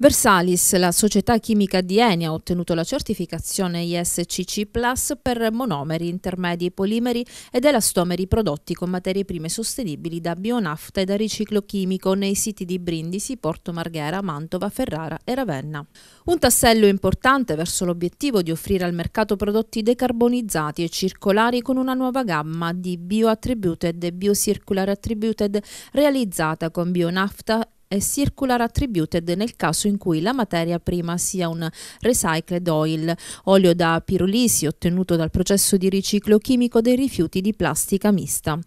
Versalis, la società chimica di Eni, ha ottenuto la certificazione ISCC Plus per monomeri, intermedi, polimeri ed elastomeri prodotti con materie prime sostenibili da bionafta e da riciclo chimico nei siti di Brindisi, Porto Marghera, Mantova, Ferrara e Ravenna. Un tassello importante verso l'obiettivo di offrire al mercato prodotti decarbonizzati e circolari con una nuova gamma di bioattributed e biocircular attributed realizzata con bionafta Circular Attributed nel caso in cui la materia prima sia un recycled oil, olio da pirolisi ottenuto dal processo di riciclo chimico dei rifiuti di plastica mista.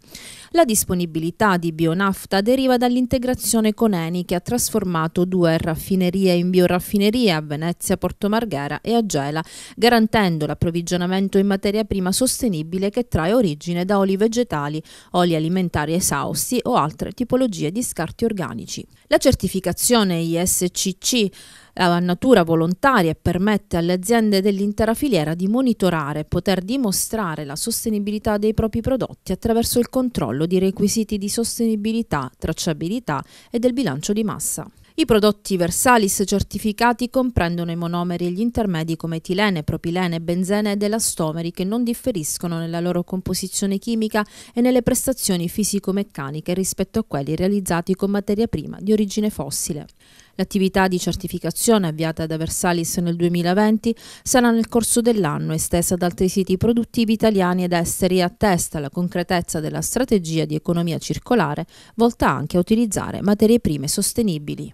La disponibilità di bionafta deriva dall'integrazione con Eni che ha trasformato due raffinerie in bioraffinerie a Venezia, Porto Marghera e Gela, garantendo l'approvvigionamento in materia prima sostenibile che trae origine da oli vegetali, oli alimentari esausti o altre tipologie di scarti organici. La certificazione ISCC ha natura volontaria e permette alle aziende dell'intera filiera di monitorare e poter dimostrare la sostenibilità dei propri prodotti attraverso il controllo di requisiti di sostenibilità, tracciabilità e del bilancio di massa. I prodotti Versalis certificati comprendono i monomeri e gli intermedi come etilene, propilene, benzene ed elastomeri che non differiscono nella loro composizione chimica e nelle prestazioni fisico-meccaniche rispetto a quelli realizzati con materia prima di origine fossile. L'attività di certificazione avviata da Versalis nel 2020 sarà nel corso dell'anno estesa ad altri siti produttivi italiani ed esteri e attesta la concretezza della strategia di economia circolare volta anche a utilizzare materie prime sostenibili.